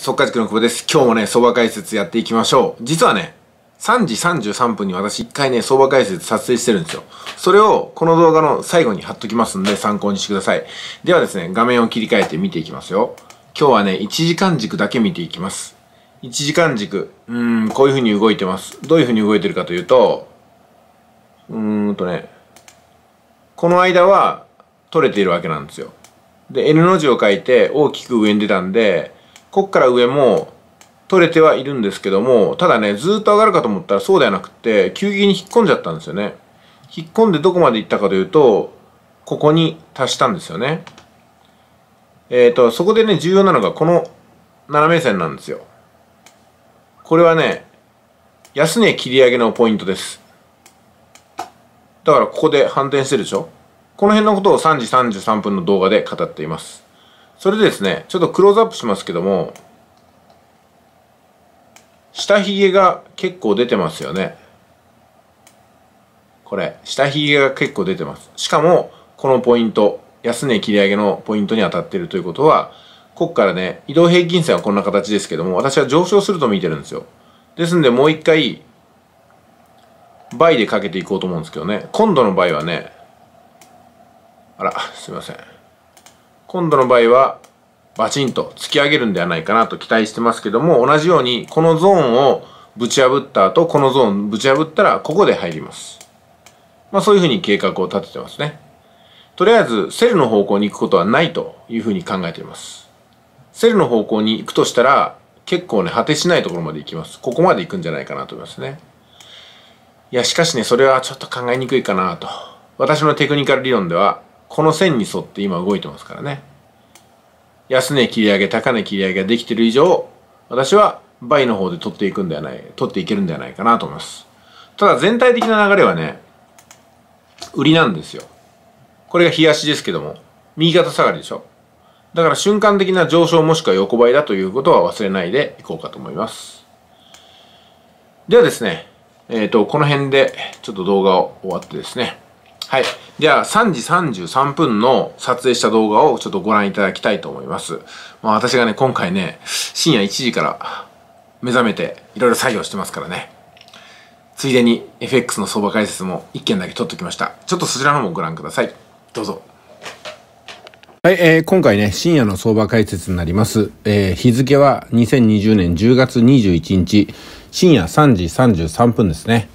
速稼塾の久保です。今日もね、相場解説やっていきましょう。実はね、3時33分に私一回ね、相場解説撮影してるんですよ。それをこの動画の最後に貼っときますんで参考にしてください。ではですね、画面を切り替えて見ていきますよ。今日はね、1時間軸だけ見ていきます。1時間軸、うーん、こういう風に動いてます。どういう風に動いてるかというと、うーんとね、この間は取れているわけなんですよ。で、N の字を書いて大きく上に出たんで、こっから上も取れてはいるんですけども、ただね、ずっと上がるかと思ったらそうではなくて、急激に引っ込んじゃったんですよね。引っ込んでどこまで行ったかというと、ここに達したんですよね。えっ、ー、と、そこでね、重要なのがこの斜め線なんですよ。これはね、安値切り上げのポイントです。だからここで反転してるでしょこの辺のことを3時33分の動画で語っています。それでですね、ちょっとクローズアップしますけども、下髭が結構出てますよね。これ、下髭が結構出てます。しかも、このポイント、安値切り上げのポイントに当たっているということは、こっからね、移動平均線はこんな形ですけども、私は上昇すると見てるんですよ。ですんで、もう一回、倍でかけていこうと思うんですけどね、今度の場合はね、あら、すいません。今度の場合は、バチンと突き上げるんではないかなと期待してますけども同じようにこのゾーンをぶち破った後このゾーンぶち破ったらここで入ります、まあ、そういうふうに計画を立ててますねとりあえずセルの方向に行くことはないというふうに考えていますセルの方向に行くとしたら結構ね果てしないところまで行きますここまで行くんじゃないかなと思いますねいやしかしねそれはちょっと考えにくいかなと私のテクニカル理論ではこの線に沿って今動いてますからね安値切り上げ、高値切り上げができている以上、私は倍の方で取っていくんではない、取っていけるんではないかなと思います。ただ全体的な流れはね、売りなんですよ。これが冷やしですけども、右肩下がりでしょ。だから瞬間的な上昇もしくは横ばいだということは忘れないでいこうかと思います。ではですね、えっ、ー、と、この辺でちょっと動画を終わってですね、はい。では、3時33分の撮影した動画をちょっとご覧いただきたいと思います。まあ、私がね、今回ね、深夜1時から目覚めて、いろいろ作業してますからね。ついでに FX の相場解説も1件だけ取っときました。ちょっとそちらの方もご覧ください。どうぞ。はい、えー、今回ね、深夜の相場解説になります。えー、日付は2020年10月21日、深夜3時33分ですね。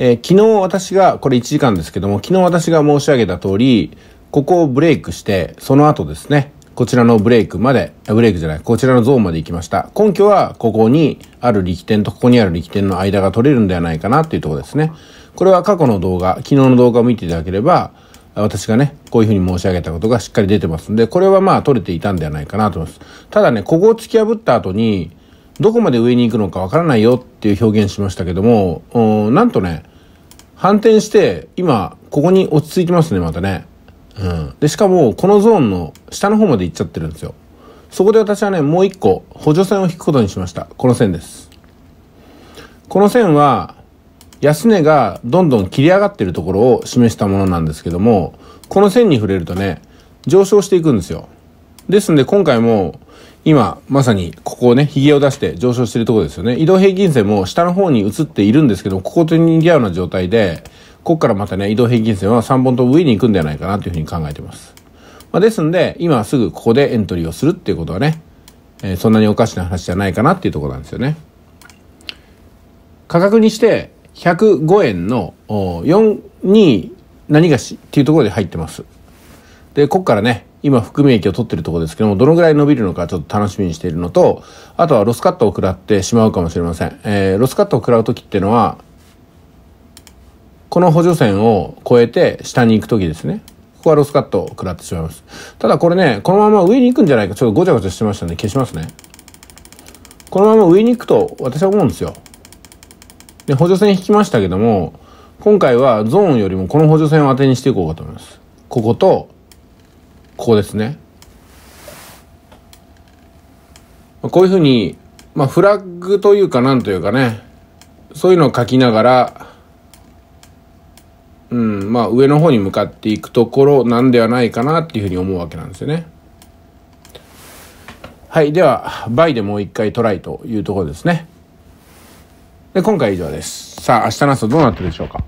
えー、昨日私が、これ1時間ですけども、昨日私が申し上げた通り、ここをブレイクして、その後ですね、こちらのブレイクまで、ブレイクじゃない、こちらのゾーンまで行きました。根拠は、ここにある力点とここにある力点の間が取れるんではないかなっていうところですね。これは過去の動画、昨日の動画を見ていただければ、私がね、こういうふうに申し上げたことがしっかり出てますんで、これはまあ取れていたんではないかなと思います。ただね、ここを突き破った後に、どこまで上に行くのかわからないよっていう表現しましたけども、なんとね、反転して、今、ここに落ち着いてますね、またね。うん。で、しかも、このゾーンの下の方まで行っちゃってるんですよ。そこで私はね、もう一個、補助線を引くことにしました。この線です。この線は、安値がどんどん切り上がってるところを示したものなんですけども、この線に触れるとね、上昇していくんですよ。ですんで、今回も、今まさにここね、ひげを出して上昇しているところですよね。移動平均線も下の方に移っているんですけど、ここと似合うような状態で、ここからまたね、移動平均線は3本と上に行くんではないかなというふうに考えてます。まあ、ですんで、今すぐここでエントリーをするっていうことはね、えー、そんなにおかしな話じゃないかなっていうところなんですよね。価格にして105円の4 2何がしっていうところで入ってます。で、ここからね、今含み益を取ってるところですけどもどのぐらい伸びるのかちょっと楽しみにしているのとあとはロスカットを食らってしまうかもしれません、えー、ロスカットを食らう時っていうのはこの補助線を越えて下に行く時ですねここはロスカットを食らってしまいますただこれねこのまま上に行くんじゃないかちょっとごちゃごちゃしてましたんで消しますねこのまま上に行くと私は思うんですよで補助線引きましたけども今回はゾーンよりもこの補助線を当てにしていこうかと思いますこことここですね。こういうふうに、まあ、フラッグというかなんというかね、そういうのを書きながら、うん、まあ上の方に向かっていくところなんではないかなっていうふうに思うわけなんですよね。はい。では、倍でもう一回トライというところですね。で、今回以上です。さあ、明日の朝どうなってるでしょうか。